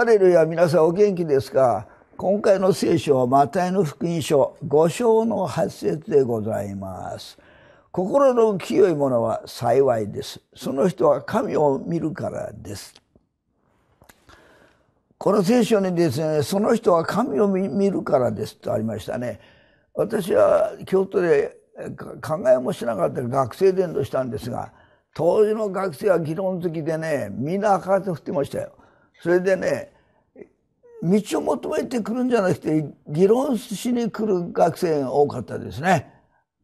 ハレルヤ皆さんお元気ですか今回の聖書はマタイの福音書5章の8節でございます。心の清いのは幸いです。その人は神を見るからです。この聖書にですね、その人は神を見るからですとありましたね。私は京都で考えもしなかった学生伝道したんですが、当時の学生は議論好きでね、みんな赤る振ってましたよ。それでね、道を求めてくるんじゃなくて議論しに来る学生が多かったですね。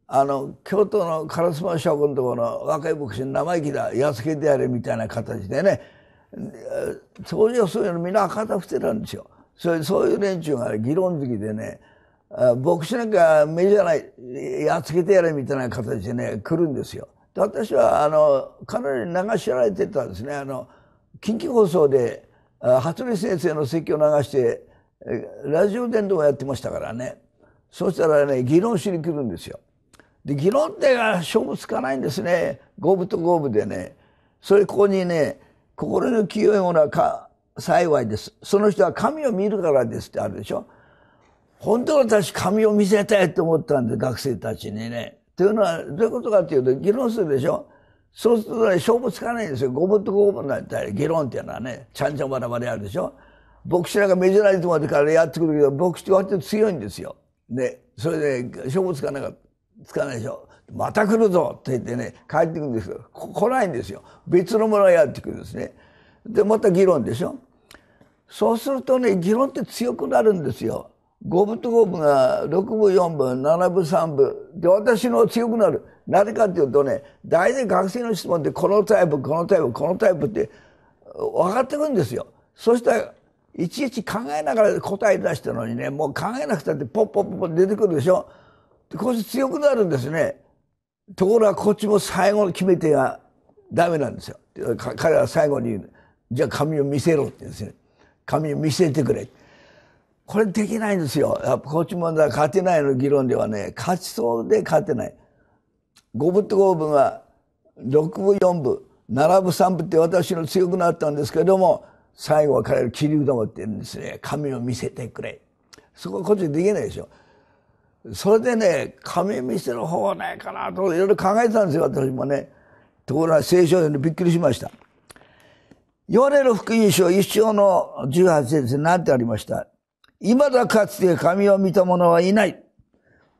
あの京都の烏丸将軍のところの若い牧師に生意気だ安けてやれみたいな形でね当時はそういうのみんな赤たふてなんですよ。それそういう連中が議論好きでね牧師なんか目じゃないやっつけてやれみたいな形でね来るんですよ。私はあのかなり流しられてたんですね。あの近畿放送で初見先生の席を流してラジオ伝道をやってましたからねそしたらね議論しに来るんですよ。で議論って勝負つかないんですね五分と五分でねそれここにね心の清いものはか幸いですその人は神を見るからですってあるでしょ。本当は私神を見せたいと思ったんで学生たちにね。というのはどういうことかっていうと議論するでしょ。そうすると勝負つかないんですよ。5分と5分になったり、議論っていうのはね、ちゃんちゃんわらわらやるでしょ。牧師なんかメジャーリーグまでからやってくるけど、牧師って割と強いんですよ。ね、それで勝負つかなかつかないでしょ。また来るぞって言ってね、帰ってくるんですよ。来ないんですよ。別のものがやってくるんですね。で、また議論でしょ。そうするとね、議論って強くなるんですよ。五分と五分が六分四分、七分三分。で、私の強くなる。なぜかっていうとね、大体学生の質問ってこのタイプ、このタイプ、このタイプって分かってくるんですよ。そしたら、いちいち考えながら答え出したのにね、もう考えなくたってポッポッポッポ出てくるでしょ。で、こっち強くなるんですね。ところがこっちも最後の決め手がダメなんですよ。彼は最後にじゃあ紙を見せろって言うんですね。紙を見せてくれ。これできないんですよ。やっぱこっちもだ勝てないの議論ではね、勝ちそうで勝てない。五分と五分は六分四分、七分三分って私の強くなったんですけれども、最後は彼の切り札をって言うんですね。神を見せてくれ。そこはこっちできないでしょ。それでね、神見せる方はないかなといろいろ考えてたんですよ、私もね。ところが聖書でびっくりしました。ヨれル福音書一章の18節に何てありました未だかつて神を見た者はいない。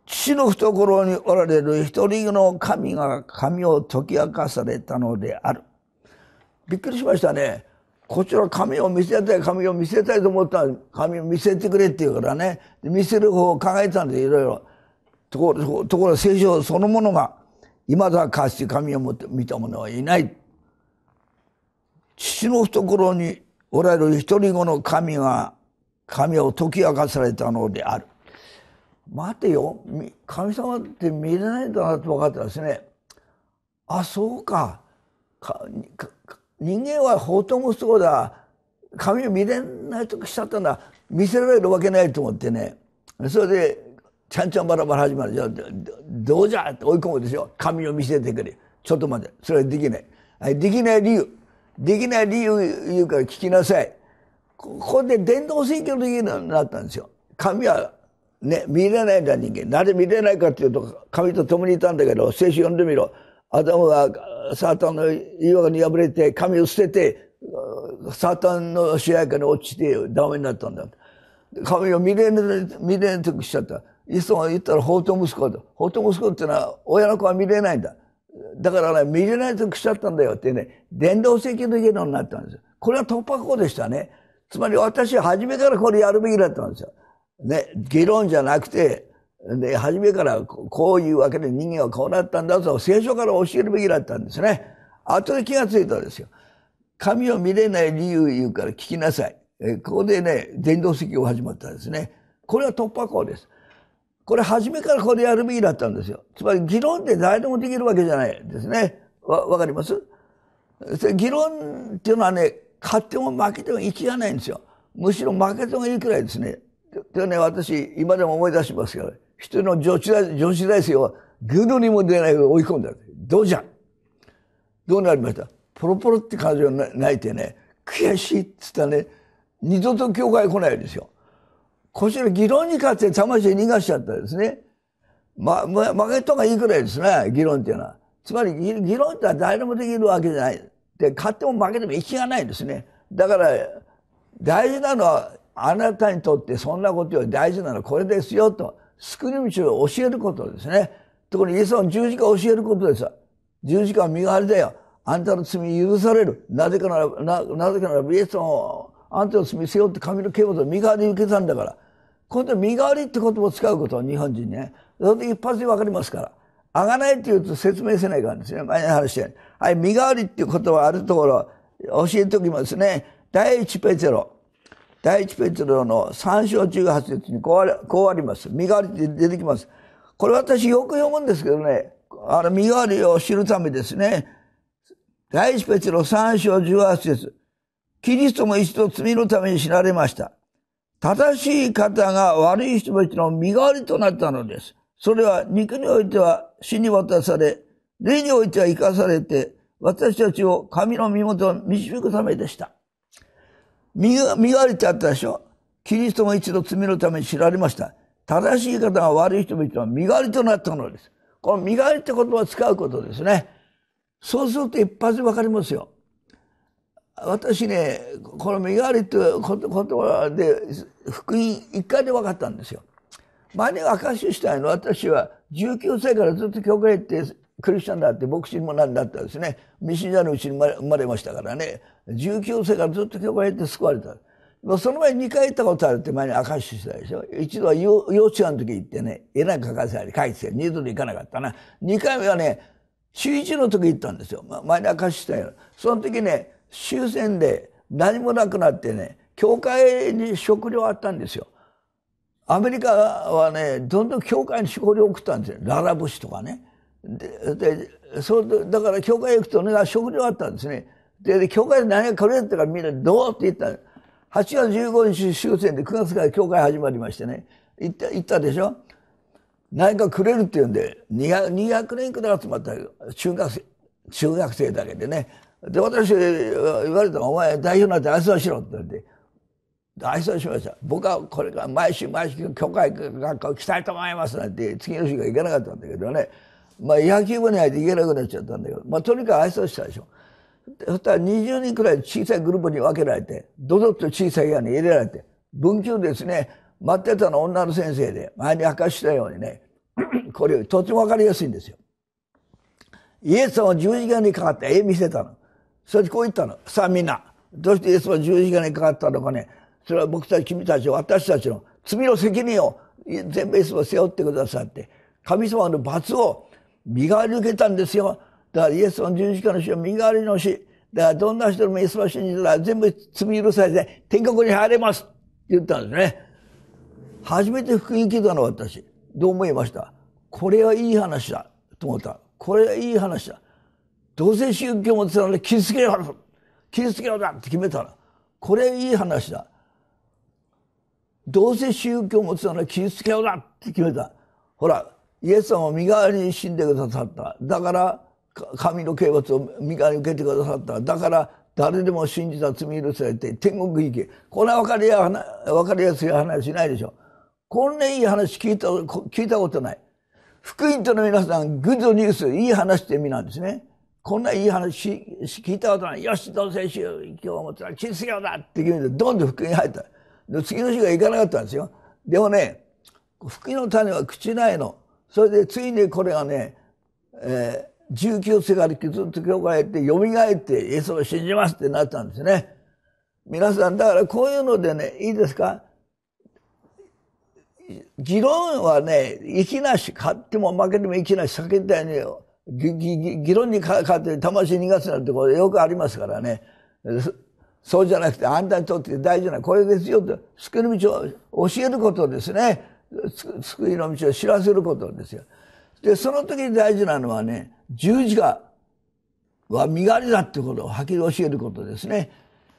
父の懐におられる一人の神が神を解き明かされたのである。びっくりしましたね。こちら神を見せたい、神を見せたいと思ったら、神を見せてくれって言うからね、見せる方を考えたんでいろいろ。ところ、ところ聖書そのものが、未だかつて神を見た者はいない。父の懐におられる一人子の神が神を解き明かされたのである。待てよ、神様って見れないんだなって分かったですね。あ、そうか。か人間はほとんどそうだ。神を見れないとしちゃったんだ。見せられるわけないと思ってね。それで、ちゃんちゃんバラバラ始まる。じゃあ、どうじゃって追い込むでしょ。神を見せてくれ。ちょっと待って。それはできない。できない理由。できない理由言うから聞きなさい。ここで伝道宣教の家になったんですよ。神はね、見れないんだ人間。なぜ見れないかっていうと、神と共にいたんだけど、聖書読んでみろ。アダムはサータンの岩に破れて、神を捨てて、サータンの支配下に落ちてダメになったんだ。神を見れない、見れないとしちゃった。イスが言ったら法と息子だ。法と息子ってのは親の子は見れないんだ。だからね、見れないとしちゃったんだよってね、伝道席の家のになったんですよ。これは突破口でしたね。つまり私は初めからこれやるべきだったんですよ。ね、議論じゃなくて、で、初めからこういうわけで人間はこうなったんだと聖書から教えるべきだったんですね。後で気がついたんですよ。神を見れない理由言うから聞きなさい。えここでね、伝道席を始まったんですね。これは突破口です。これ初めからこれやるべきだったんですよ。つまり議論で誰でもできるわけじゃないですね。わ、わかります議論っていうのはね、勝っても負けても生きがないんですよ。むしろ負けてもいいくらいですね。でね、私、今でも思い出しますけど、人の女子大女子大生は、ぐるにも出ないうに追い込んだ。どうじゃどうなりましたポロポロって感じが泣いてね、悔しいっつったね、二度と教会来ないですよ。こちら議論に勝って魂逃がしちゃったですね。ま、ま、負けとがいいくらいですね、議論っていうのは。つまり議論ってのは誰でもできるわけじゃない。で、勝っても負けても息がないですね。だから、大事なのは、あなたにとってそんなことより大事なのはこれですよと、救い道を教えることですね。特にイエス様の十字架を教えることです。十字架は身代わりだよ。あんたの罪許される。なぜかなら、ななぜかなら、イエス様をあんたの罪背負って神の刑罰を身代わり受けたんだから。この身代わりって言葉を使うことは日本人ね。それで一発でわかりますから。あがないって言うと説明せないからですね。前の話で。はい、身代わりっていう言葉あるところ、教えておきますね。第一ペテロ。第一ペテロの三章十八節にこうこうあります。身代わりって出てきます。これ私よく読むんですけどね、あの身代わりを知るためですね。第一ペテロ三章十八節キリストも一度罪のために死なれました。正しい方が悪い人たちの身代わりとなったのです。それは肉においては死に渡され、霊においては生かされて、私たちを神の身元を導くためでした。身が、身代わりってあったでしょキリストも一度罪のために知られました。正しい方が悪い人も一度身代わりとなったのです。この身代わりって言葉を使うことですね。そうすると一発でわかりますよ。私ね、この身代わりという言葉で、福音一回で分かったんですよ。前に証ししたいのは、私は19歳からずっと教会行ってクリスチャンだって牧師もなんだったんですね。ミシナのうちに生まれましたからね。19世からずっと教会へ行って救われた。その前に2回行ったことあるって前に明石したでしょ。一度は幼稚園の時行ってね、絵なんか描かせたり書いてて、二度で行かなかったな。2回目はね、週一の時行ったんですよ。前に明石したよ。その時ね、終戦で何もなくなってね、教会に食料あったんですよ。アメリカはね、どんどん教会に食料を送ったんですよ。ララブシとかね。でそうだから教会行くとね食料あったんですねで教会で何がくれってからみんなどうって言った8月15日終戦で9月から教会始まりましてね行った行ったでしょ何かくれるって言うんで 200, 200くらい集まった中学生中学生だけでねで私言われたら「お前代表になって挨拶しろ」って言って挨拶しました僕はこれから毎週毎週教会学校来たいと思いますなんて次の週が行かなかったんだけどねまあ野球部に入って行けなくなっちゃったんだけど、まあとにかく挨拶したでしょ。そしたら20人くらい小さいグループに分けられて、どどっと小さい部屋に入れられて、文球ですね、待ってたの女の先生で、前に明かしたようにね、これとてもわかりやすいんですよ。イエス様は十字架にかかって絵見せたの。そしてこう言ったの。さあみんな、どうしてイエスは十字架にかかったのかね。それは僕たち、君たち、私たちの罪の責任を全部イエスは背負ってくださって、神様の罰を身代わり受けたんですよ。だからイエスの十字架の死は身代わりの死。だからどんな人でもイエスを信じたら全部罪許されて天国に入れますって言ったんですね。初めて福音聞いたの私。どう思いましたこれはいい話だと思った。これはいい話だ。どうせ宗教もつのれ傷つけよう傷つけようだって決めたら。これいい話だ。どうせ宗教を持つなが傷つけようだって決めた。ほら、イエス様は身代わりに死んでくださっただから神の刑罰を身代わりに受けてくださっただから誰でも信じた罪許されて天国行けこれは分かりや分かりやすい話しないでしょこんないい話聞いた聞いたことない福音との皆さんグッドニュースいい話って意味なんですねこんないい話聞いたことないよしどうせしよう今日思ったら血すよだって決めてどんどん福音入ったで次の日が行かなかったんですよでもね福音の種は口内のそれでついにこれがね、えー、19世からキリきト教会って蘇ってイエスを信じますってなったんですね。皆さん、だからこういうのでね、いいですか議論はね、生きなし、勝っても負けても生きなし、避けたいね、議論に勝って魂逃がすなんてことよくありますからね。そうじゃなくて、あんたにとって大事なこれですよと、救い道を教えることですね。救いの道を知らせることですよ。で、その時に大事なのはね、十字架は身軽りだってことをはっきり教えることですね。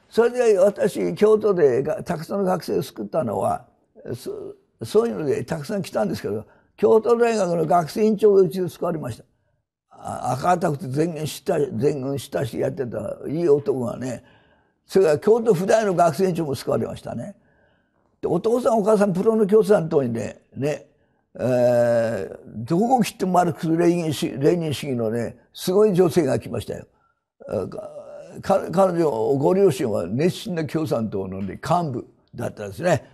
それで私、京都でたくさんの学生を救ったのは、そういうのでたくさん来たんですけど、京都大学の学生院長がうちで救われました。赤たくて全軍した、全軍したしやってたいい男がね、それから京都府大の学生院長も救われましたね。お父さんお母さんプロの共産党にね、ね、えー、どこ切ってマルクス・レイン主義のね、すごい女性が来ましたよ。彼女、ご両親は熱心な共産党の、ね、幹部だったんですね。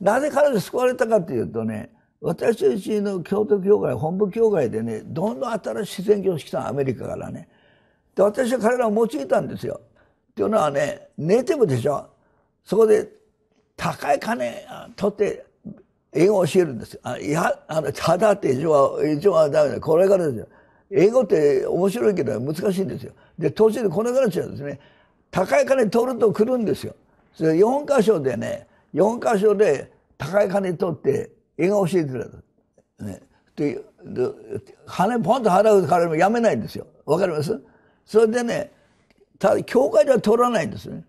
なぜ彼女救われたかというとね、私たちの京都教会、本部教会でね、どんどん新しい自然教師来たアメリカからね。で、私は彼らを用いたんですよ。っていうのはね、ネイティブでしょ。そこで高い金取って英語を教えるんですよ。あいや、あの、ただって一応は、一応はダメだ。これからですよ。英語って面白いけど難しいんですよ。で、途中でこれからですね、高い金取ると来るんですよ。それ4箇所でね、4箇所で高い金取って英語を教えてくれる。ね。で、金ポンと払うからもやめないんですよ。わかりますそれでね、ただ、教会では取らないんですね。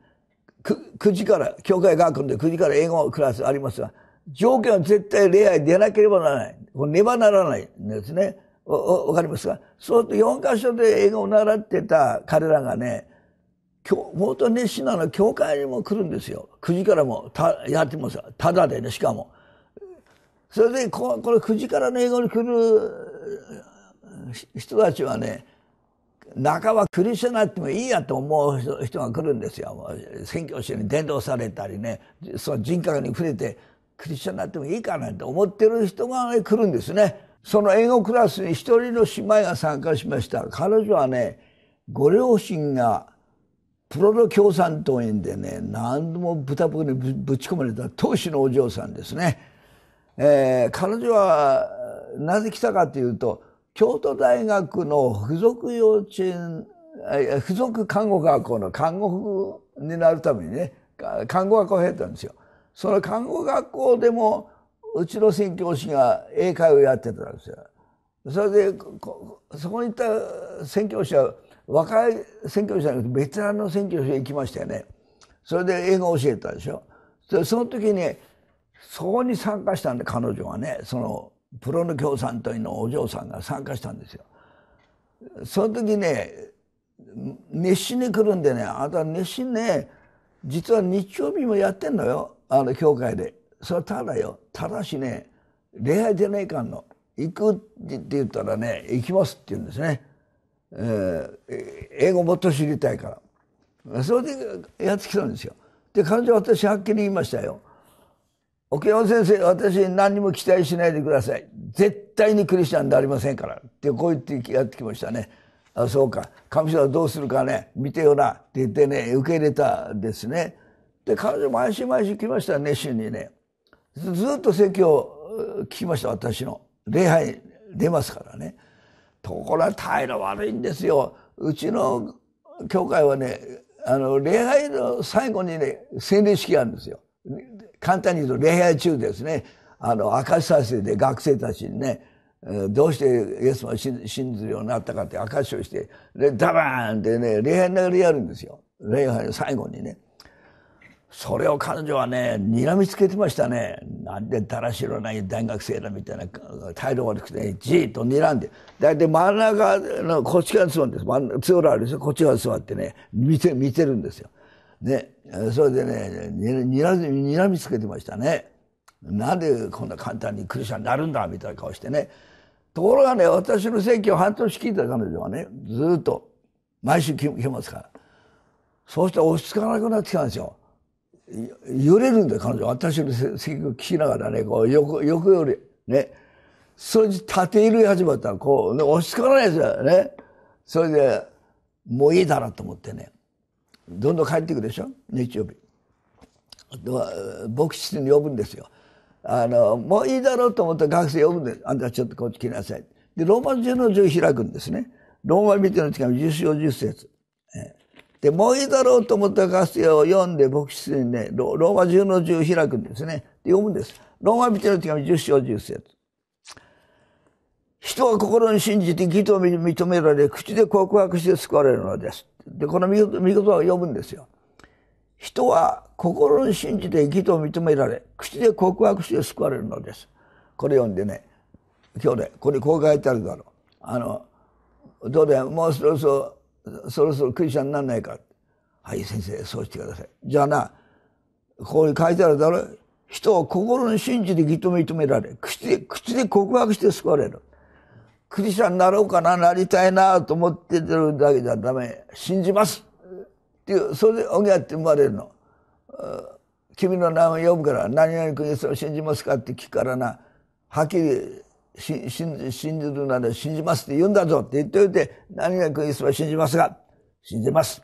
9時から、教会学校で9時から英語クラスありますが、条件は絶対恋愛出なければならない。これねばならないんですね。わかりますかそうすると4箇所で英語を習ってた彼らがね、本当熱心なの教会にも来るんですよ。9時からもやってますただでね、しかも。それでこ、この9時からの英語に来る人たちはね、中はクリスチャンなってもいいやと思う人が来るんですよ。宣教師に伝道されたりね、その人格に触れて、クリスチャンになってもいいかなって思ってる人が、ね、来るんですね。その英語クラスに一人の姉妹が参加しました。彼女はね、ご両親がプロロ共産党員でね、何度も豚袋にぶち込まれた当主のお嬢さんですね。えー、彼女はなぜ来たかというと、京都大学の付属幼稚園、付属看護学校の看護婦になるためにね、看護学校入ったんですよ。その看護学校でも、うちの宣教師が英会をやってたんですよ。それで、そこに行った宣教師は、若い宣教師じゃなくて、ベテランの宣教師が行きましたよね。それで英語を教えたでしょ。その時に、そこに参加したんで、彼女はね、そのプロの共産党のお嬢さんが参加したんですよ。その時ね熱心に来るんでねあなた熱心ね実は日曜日もやってんのよあの教会でそれはただよただしね礼拝じゃないかんの行くって言ったらね行きますって言うんですね、えー、英語もっと知りたいからそれでやってきたんですよで彼女は私はっきり言いましたよ沖縄先生、私何にも期待しないでください。絶対にクリスチャンでありませんから。ってこう言ってやってきましたね。あそうか。神様どうするかね、見てよな。って言ってね、受け入れたですね。で、彼女毎週毎週来ました、熱心にね。ずっと説教聞きました、私の。礼拝出ますからね。ところが態度悪いんですよ。うちの教会はね、あの、礼拝の最後にね、洗礼式があるんですよ。簡単に言うと礼拝中ですね、あの、明石再生で学生たちにね、どうしてイエス様を信ずるようになったかって証しをして、で、ダバーンってね、礼拝ながらやるんですよ。礼拝の最後にね。それを彼女はね、睨みつけてましたね。なんでだらしのない大学生だみたいな、態度悪くて、じーっと睨んで。だいたい真ん中のこっち側に座るんです。通路あるでこっち側に座ってね、見て、見てるんですよ。ね、それでね、にらにらみつけてましたね。なんでこんな簡単にクリスチャンになるんだみたいな顔してね。ところがね、私の選挙を半年聞いた彼女はね、ずっと、毎週聞きますから。そうしたら落ち着かなくなってきたんですよ。揺れるんだよ、彼女。私の挙を聞きながらね、こう、よく、より、ね。それで縦揺れ始まったら、こう、ね、落ち着かないですよね。それで、もういいだろうと思ってね。どんどん帰ってくるでしょ日曜日牧師室に呼ぶんですよあのもういいだろうと思った学生呼ぶんですあんたちょっとこっち来なさいでローマ字の10開くんですねローマ見ての時間10十10節でもういいだろうと思った学生を読んで牧師室にねローマ字の10開くんですねで読むんですローマ見ての時間10章10節人は心に信じて義と認められ、口で告白して救われるのです。で、この見事を呼ぶんですよ。人は心に信じて義と認められ、口で告白して救われるのです。これ読んでね、今日ね、これこう書いてあるだろう。あの、どうだよ、もうそろそろ、そろそろクリスチャンにならないか。はい、先生、そうしてください。じゃあな、ここに書いてあるだろう。人は心に信じて義と認められ、口で、口で告白して救われる。クリスチャンになろうかな、なりたいなと思っててるだけじゃダメ。信じますっていう、それでおぎゃって生まれるの。君の名前を呼ぶから、何々クリスを信じますかって聞くからな、はっきり信じるなら信じますって言うんだぞって言っておいて、何々クリスは信じますが、信じます。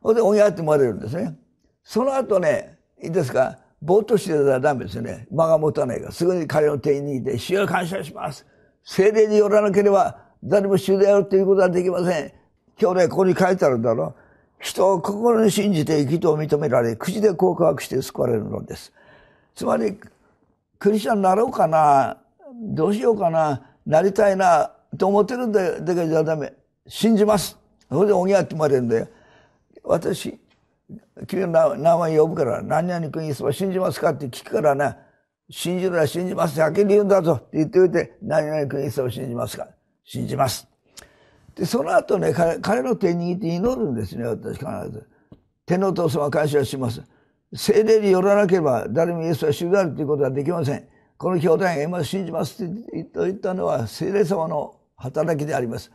それでおぎゃって生まれるんですね。その後ね、いいですか、ぼーっとしてたらダメですよね。間が持たないから、すぐに彼の手に握って、主を感謝します。精霊によらなければ誰も主であるということはできません。今日ね、ここに書いてあるんだろう。人を心に信じて生きと認められ、口で告白して救われるのです。つまり、クリスチャンになろうかな、どうしようかな、なりたいな、と思ってるんだけじゃダメ。信じます。それでおぎゃって生まれるんだよ。私、君の名前呼ぶから、何々君にエス信じますかって聞くからね、信じるな信じます。はっきり言うんだぞって言っておいて、何々君イエスを信じますか信じます。で、その後ね、彼彼の手に握って祈るんですね、私必ず。天皇と様感謝します。聖霊によらなければ、誰もイエスは主であるということはできません。この兄弟が今信じますって言ったのは、聖霊様の働きであります。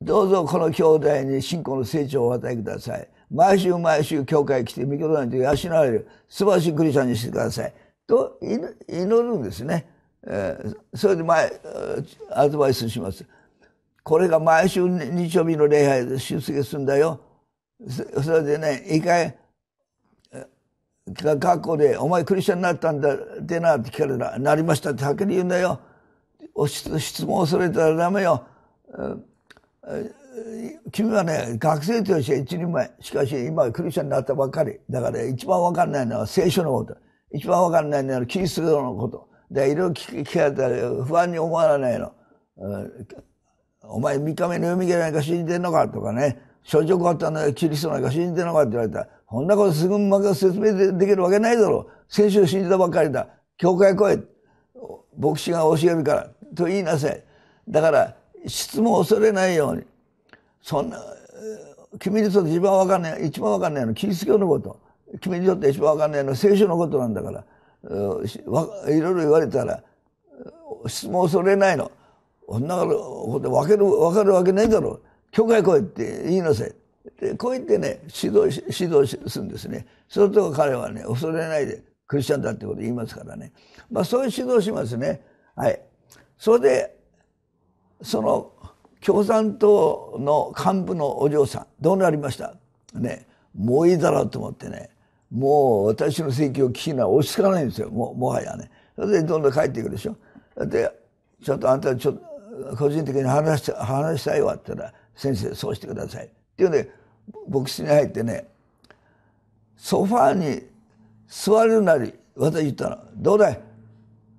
どうぞこの兄弟に信仰の成長をお与えください。毎週毎週教会来て、御言葉に養われる、素晴らしいクリスチャンにしてください。と祈るんですね。えー、それで前、アドバイスします。これが毎週日曜日の礼拝で出席するんだよ。それでね、一回、学校で、お前クリスチャンになったんだってなって聞かれたら、なりましたってはっきり言うんだよ。質問をそれたらダメよ。君はね、学生として一人前。しかし、今はクリスチャンになったばっかり。だから、一番わかんないのは聖書のこと。一番わかんないのはキリストのこと。で、いろいろ聞かれたら不安に思わないの。お前三日目の読み切れなんか信じてんのかとかね。諸女があったのキリストなんか信じてんのかって言われたら、こんなことすぐうまく説明できるわけないだろう。聖書を信じたばっかりだ。教会来い。牧師が教えるから。と言いなさい。だから、質問を恐れないように。そんな、君にとって一番わかんない、一番わかんないの、キリスト教のこと。君にとって一番わかんないの、聖書のことなんだから、いろいろ言われたら、質問それないの。女が、子で分ける、分かるわけないだろう。教会来いって言いなさい。で、こう言ってね、指導し、指導するんですね。そのと彼はね、恐れないでクリスチャンだってこと言いますからね。まあそういう指導しますね。はい。それで、その共産党の幹部のお嬢さんどうなりましたねもういいだろうと思ってねもう私の請求を聞くのは落ち着かないんですよももはやねそれでどんどん帰っていくでしょでちょっとあんたちょっと個人的に話して話したいわって言ったら先生そうしてくださいっていうので牧師に入ってねソファーに座るなり私言ったの「どうだい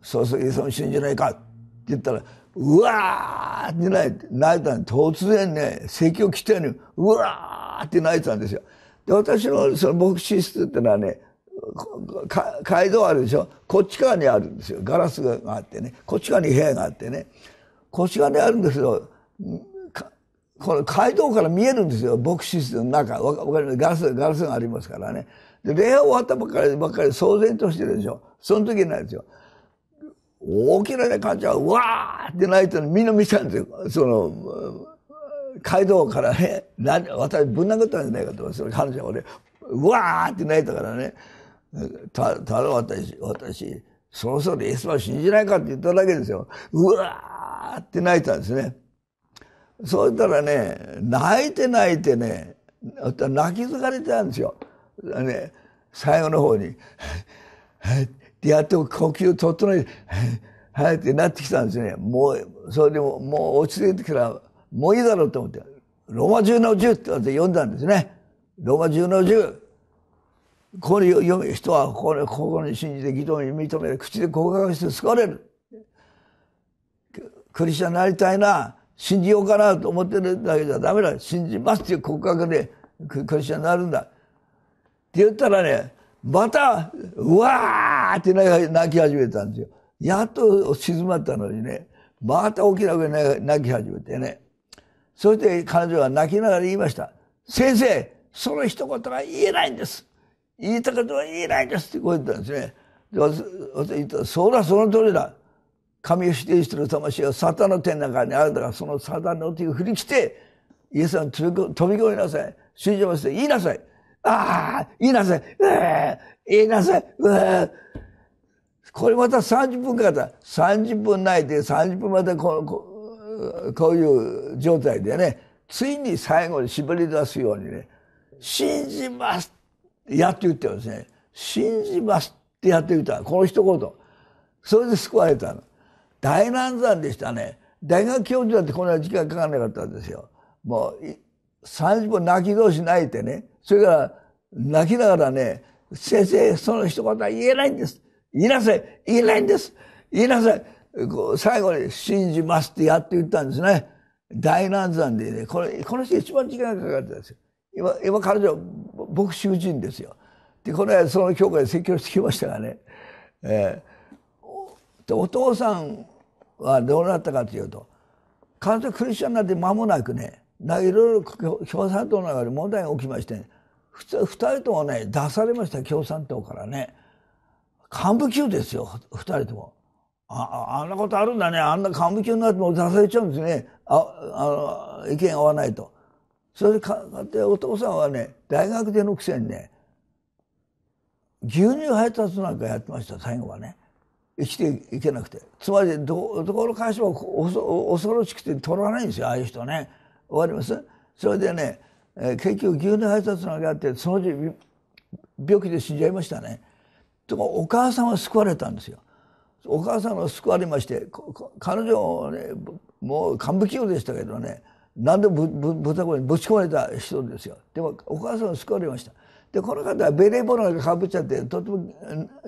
そうすぎさん死んじゃないか」って言ったらうわーって泣いて、泣いたんで、突然ね、咳を切ったように、うわーって泣いたんですよ。で、私のその牧師室ってのはね、街道あるでしょこっち側にあるんですよ。ガラスがあってね。こっち側に部屋があってね。こっち側にあるんですけど、この街道から見えるんですよ。牧師室の中。わかりますガラス、ガラスがありますからね。で、礼拝終わったばっかり、ばっかり騒然としてるでしょ。その時なんですよ。大きなね、患者は、うわーって泣いてるのみんな見たんですよ。その、街道からね、私ぶん殴ったんじゃないかと、その彼女は俺、うわーって泣いたからね、た、ただ私、私、そろそろイエスパ信じないかって言っただけですよ。うわーって泣いたんですね。そうしたらね、泣いて泣いてね、泣き疲れてたんですよ。ね、最後の方に、で、やっと呼吸整え、はいってなってきたんですね。もう、それでも、もう落ち着いてから、もういいだろうと思って、ローマ中の十って私読んだんですね。ローマ中の十。ここに読む人はここに、に信じて、義堂に認める。口で告白して救われる。クリスチャンになりたいな。信じようかなと思ってるだけじゃダメだ。信じますっていう告白でクリスチャンになるんだ。って言ったらね、また、うわーーって泣き始めたんですよ。やっと静まったのにね、また大きな声で泣き始めてね。そして彼女は泣きながら言いました。先生、その一言が言えないんです。言いたことは言えないんですってこう言ったんですね。で私言ったそうだ、その通りだ。神を指定している魂はサタンの手の中にあるだから、そのサタンの手を振り切って、イエスさん飛び込みなさい。信じます言いなさい。ああ、言いなさい。ええ言いなさい。うわこれまた30分かかった。30分泣いて、30分またこここういう状態でね、ついに最後に絞り出すようにね、信じますやって言ってですね、信じますってやってみた。この一言。それで救われたの。大難産でしたね。大学教授だってこんな時間かかんなかったんですよ。もう30分泣き同士泣いてね、それから泣きながらね、先生、その一言は言えないんです。言いなさい。言えないんです。言いなさい。最後に信じますってやって言ったんですね。大難産でね、これ、この人一番時間がかかってたんですよ。今、今彼女は囚人ですよ。で、この間その教会で説教してきましたがね、えー、お父さんはどうなったかというと、彼女クリスチャンになって間もなくね、いろいろ共産党の中で問題が起きまして、ね、2人ともね出されました共産党からね幹部級ですよ2人ともああんなことあるんだねあんな幹部級になっても出されちゃうんですねああの意見合わないと。それでかでお父さんはね大学でのくせにね牛乳配達なんかやってました最後はね生きていけなくてつまりどどこの会社も恐ろしくて取らないんですよああいう人ねわかりますそれでねえー、結局牛乳配達のんあってそのうち病気で死んじゃいましたね。でもお母さんは救われたんですよ。お母さんは救われまして彼女はねもう幹部企業でしたけどね何でもぶたこにぶち込まれた人ですよ。でもお母さんは救われました。でこの方はベレー帽なんかかぶっちゃってとても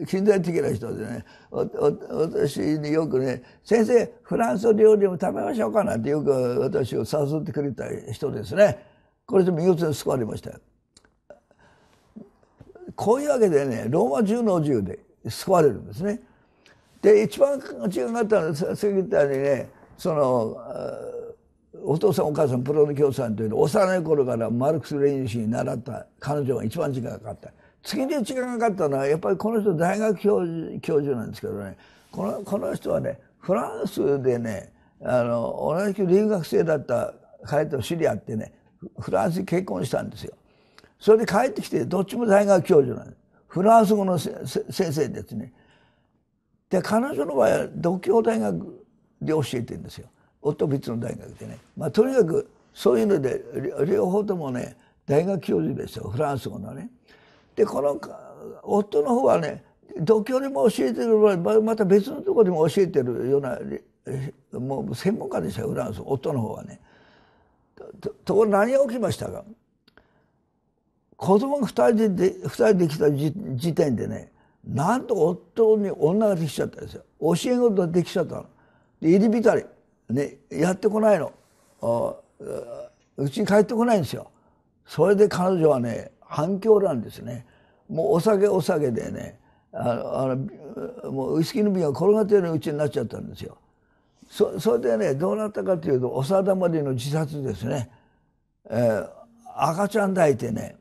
近代的な人でね私によくね「先生フランス料理も食べましょうか」なんてよく私を誘ってくれた人ですね。これで見事に救われました。こういうわけでねローマ10の10で救われるんですね。で一番違要なったのはさっき言ったようにねそのお父さんお母さんプロの教さんというの幼い頃からマルクス・レイシ氏に習った彼女が一番時間がかかった。次に時間がかかったのはやっぱりこの人大学教授教授なんですけどねこのこの人はねフランスでねあの同じく留学生だった彼と知り合ってねフランスに結婚したんですよ。それで帰ってきて、どっちも大学教授なんです。フランス語の先生ですね。で、彼女の場合は、独協大学で教えてるんですよ。オットビッツの大学でね。まあ、とにかく、そういうので、両方ともね、大学教授ですよ。フランス語のね。で、この、夫の方はね、独協でも教えてる、また別のところでも教えてるような、もう専門家でしたよ、フランス、夫の方はね。ところ何が起きましたか子供が2人で2人できた時点でねなんと夫に女ができちゃったんですよ教え子ができちゃったの。で入り浸り、ね、やってこないのうちに帰ってこないんですよ。それで彼女はね反響なんですね。もうお酒お酒でねあのあのもうウイスキーの瓶が転がってるうちになっちゃったんですよ。そそれでねどうなったかというと長田までの自殺ですね、えー、赤ちゃん抱いてね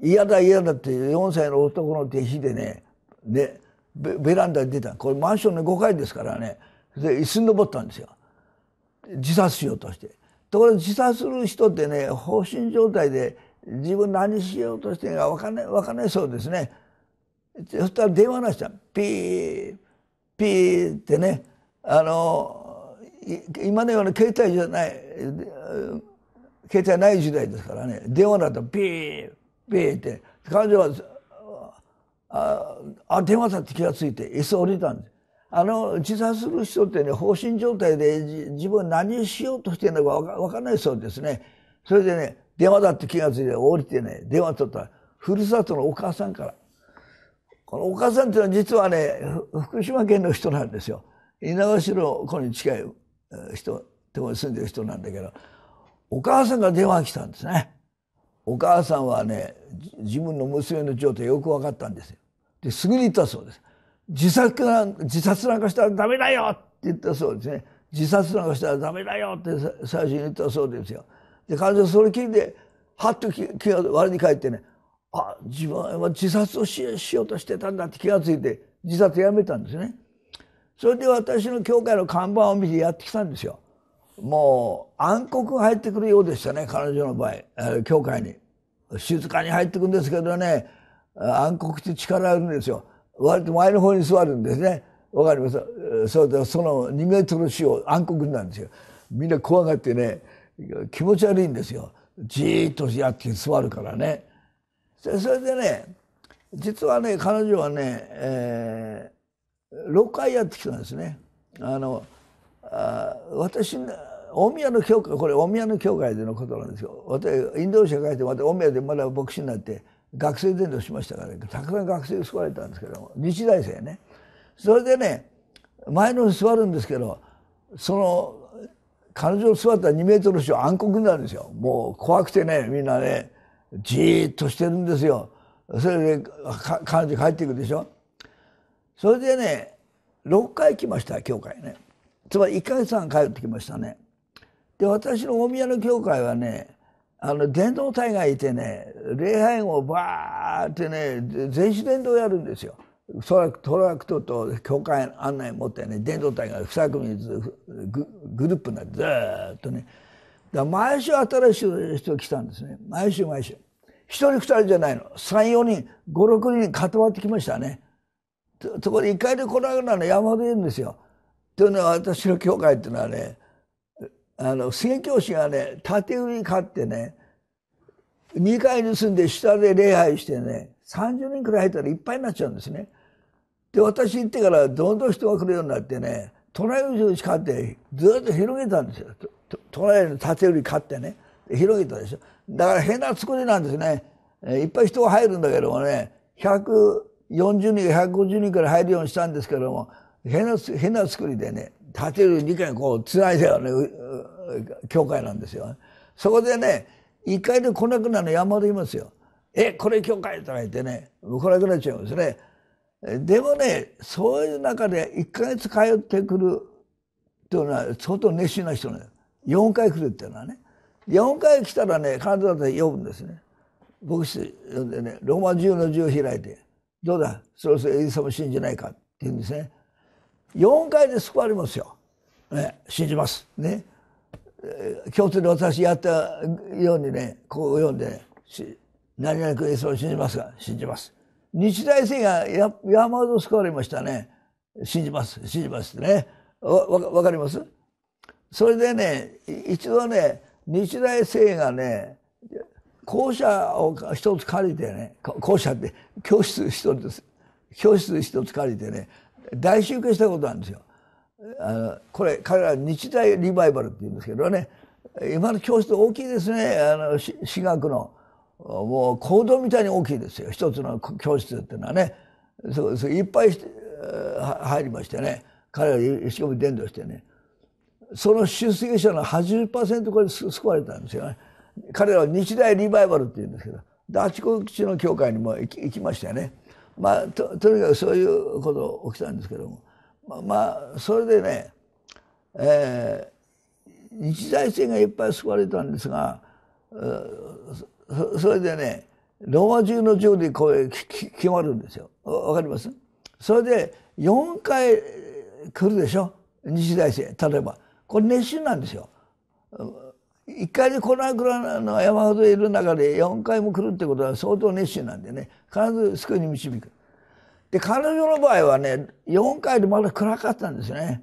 嫌だ嫌だって4歳の男の弟子でねでベランダに出たこれマンションの5階ですからねで椅子に登ったんですよ自殺しようとして。ところで自殺する人ってね放心状態で自分何しようとしてんか分かんない分かんないそうですね。そしたら電話なしたピーピーってねあの今のような携帯じゃない携帯ない時代ですからね電話だとピーピーって彼女はああ電話だって気が付いて椅子降りたんです。あの自殺する人ってね放心状態で自分何をしようとしてるのか分かんないそうですね。それでね電話だって気が付いて降りてね電話取ったらふるさとのお母さんからこのお母さんっていうのは実はね福島県の人なんですよ。猪苗代こに近い人手を住んでる人なんだけどお母さんが電話来たんですねお母さんはね自分の娘の状態よく分かったんですよですぐに言ったそうです自殺自殺なんかしたらダメだよって言ったそうですね自殺なんかしたらダメだよって最初に言ったそうですよで彼女それ聞いてはっと気が我に返ってねあ自分は自殺をしようとしてたんだって気がついて自殺やめたんですねそれで私の教会の看板を見てやってきたんですよ。もう暗黒が入ってくるようでしたね、彼女の場合、教会に。静かに入ってくるんですけどね、暗黒って力あるんですよ。割と前の方に座るんですね。わかりますそれでその2メートル四方暗黒なんですよ。みんな怖がってね、気持ち悪いんですよ。じーっとやって座るからね。それでね、実はね、彼女はね、えー6回やってきたんですね。あのあ私大宮の教会これ大宮の教会でのことなんですよ私インドネシア帰ってまた大宮でまだ牧師になって学生伝道しましたから、ね、たくさん学生に救われたんですけども日大生ねそれでね前の座るんですけどその彼女の座った2メートル以上暗黒になるんですよもう怖くてねみんなねじーっとしてるんですよそれで彼女帰っていくでしょそれでね6回来ました教会ねつまり1回月回帰ってきましたねで私の大宮の教会はねあの伝道隊がいてね礼拝をバーってね全種伝道やるんですよトラトラクトと教会案内持ってね伝道隊が2組ずつグループになってずっとねだ毎週新しい人来たんですね毎週毎週1人2人じゃないの34人56人固まってきましたねそこで一回で来ないるのは山ほどいるんですよ。というのは私の教会っていうのはねあの宣教師がね縦売り買ってね2階に住んで下で礼拝してね30人くらい入ったらいっぱいになっちゃうんですね。で私行ってからどんどん人が来るようになってね隣のに買ってずっと広げたんですよ。隣の縦売り買ってね広げたでしょ。だから変な作りなんですね。いっぱい人が入るんだけどもね100 40人か150人から入るようにしたんですけども、変な、変な作りでね、建てる2回こう、つないだよね、教会なんですよ。そこでね、1回で来なくなるの山ほどいますよ。え、これ教会とか言ってね、来なくなっちゃいますね。でもね、そういう中で1ヶ月通ってくるというのは、相当熱心な人ね。4回来るっていうのはね。4回来たらね、必ず呼ぶんですね。牧師呼んでね、ローマ10の字を開いて。どうだそろそろエリサも信じないかって言うんですね4回で救われますよ、ね、信じますね共通で私やったようにねこう読んで、何々君エリサを信じますが信じます日大生が山ほど救われましたね信じます信じますってねわかりますそれでね一度ね日大生がね校舎を一つ借りてね校舎って教室一つです教室一つ借りてね大集計したことなんですよ。あのこれ彼ら日大リバイバルって言うんですけどね今の教室大きいですねあの私学のもう行動みたいに大きいですよ一つの教室っていうのはねそうそういっぱい入りましてね彼ら一生懸命伝道してねその出席者の80%これ救われたんですよね。彼らは日大リバイバルっていうんですけどであちこちの教会にも行きましたよね。まあととにかくそういうこと起きたんですけども、まあ、まあそれでね、えー、日大生がいっぱい救われたんですがそそれでねローマ中の銃でこれ決まるんですよ。わかりますそれで4回来るでしょ日大生例えばこれ熱心なんですよ。1回で来なくなの山ほどいる中で4回も来るってことは相当熱心なんでね必ず救いに導く。で彼女の場合はね4回でまだ暗かったんですね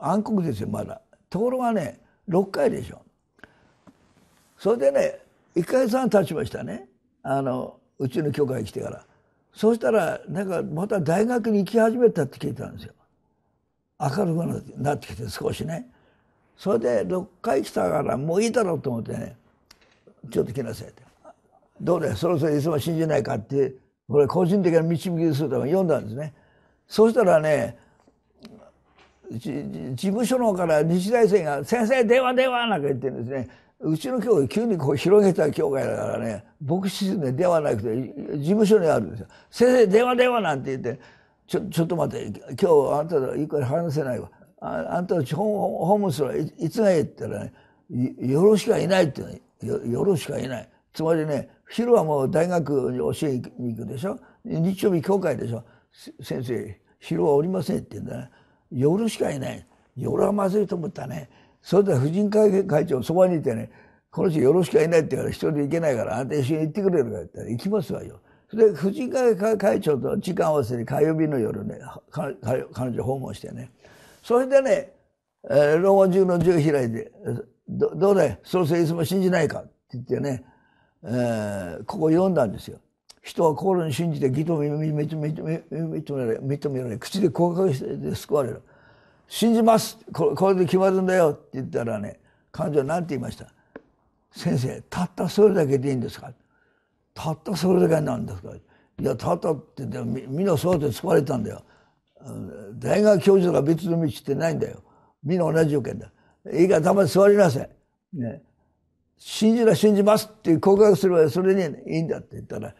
暗黒ですよまだ。ところがね6回でしょ。それでね1回さん経ちましたねあのうちの教会に来てから。そしたらなんかまた大学に行き始めたって聞いたんですよ。明るくなってきて少しね。それで6回来たからもういいだろうと思ってねちょっと来なさいってどうだよそろそろいつも信じないかってこれ個人的な導きするために読んだんですねそしたらね事務所の方から日大生が「先生電話電話!」なんか言ってるんですねうちの教会急にこう広げた教会だからね牧師室で電話なくて事務所にあるんですよ「先生電話電話!」なんて言って「ちょちょっと待って今日あなたといくら話せないわあんたたちホホームスはいつがいいって言ったらね、よしかいないって言うのよ。しかいない。つまりね、昼はもう大学に教えに行くでしょ。日曜日教会でしょ。先生、昼はおりませんって言うんだね。夜しかいない。夜はまずいと思ったね。それで婦人会会長そばにいてね、この人よしかいないって言うから一人で行けないからあんた一緒に行ってくれるか言ったら行きますわよ。で婦人会会長と時間合わせに火曜日の夜ね、彼女訪問してね。それでね、えー、ローマ中の銃開いて、ど、どうだいそのいつも信じないかって言ってね、えー、ここ読んだんですよ。人は心に信じて義と認められ、認められ、口で告白して救われる。信じますこれで決まるんだよって言ったらね、彼女は何て言いました先生、たったそれだけでいいんですかたったそれだけなんですかいや、たったって言ってみんなそうやって救われたんだよ。大学教授とか別の道ってないんだよ。みんな同じ条件だ。いいからたまに座りなさい。ね。信じら信じますって告白すればそれにいいんだって言ったら、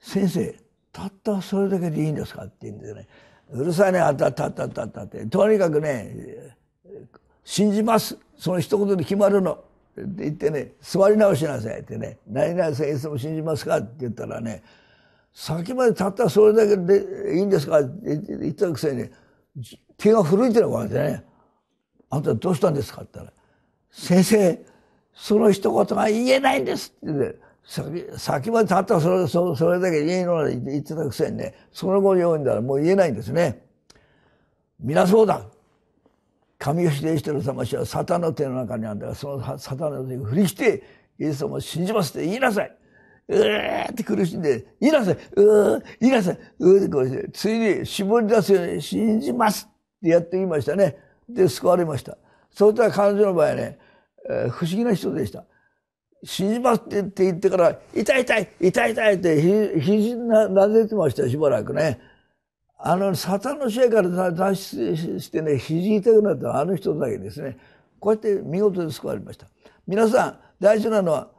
先生、たったそれだけでいいんですかって言うんでね。うるさいね、あたたたたたって。とにかくね、信じます。その一言で決まるの。って言ってね、座り直しなさいってね、何々先生も信じますかって言ったらね、先までたったそれだけでいいんですかって言ったくせに、手が震えてるわけでね。あんたどうしたんですかって言ったら、先生、その一言が言えないんですって言って、先先までたったそれそそれだけ言えの言ってたくせにね、その後に読んだらもう言えないんですね。皆そうだ。神吉で定してる魂はサタンの手の中にあるんだから、そのサタンの手を振り切って、イエス様を信じますって言いなさい。うーって苦しんで、いなせい、うー、いなせい、うーってこうして、ついに絞り出すように信じますってやっていましたね。で、救われました。そういった感彼女の場合ね、えー、不思議な人でした。信じますって言ってから、痛い痛い、痛い痛いってひ、肘な、なでてましたしばらくね。あの、サタンの試合から脱出してね、肘痛くなったあの人だけですね。こうやって見事に救われました。皆さん、大事なのは、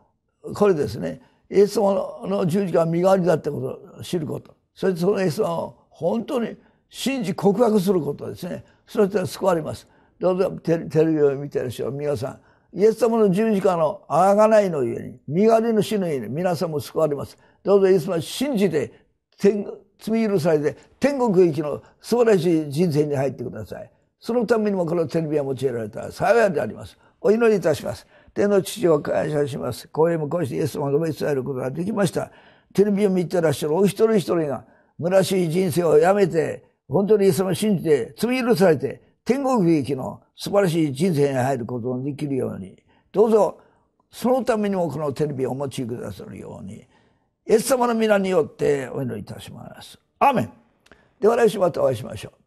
これですね。イエス様の十字架は身代わりだってことを知ることそしてそのイエス様を本当に信じ告白することですねそして救われますどうぞテレビを見てる人皆さんイエス様の十字架のあがないのゆえに身代わりの死のゆえに皆さんも救われますどうぞイエス様を信じて天罪許されて天国行きの素晴らしい人生に入ってくださいそのためにもこのテレビは用いられた幸いでありますお祈りいたします天の父を感謝します。こうもこうしてイエス様が述べ伝えることができました。テレビを見てらっしゃるお一人一人が、虚しい人生をやめて、本当にイエス様を信じて、罪許されて、天国行きの素晴らしい人生に入ることができるように、どうぞ、そのためにもこのテレビをお持ちくださるように、イエス様の皆によってお祈りいたします。アーメン。では来週またお会いしましょう。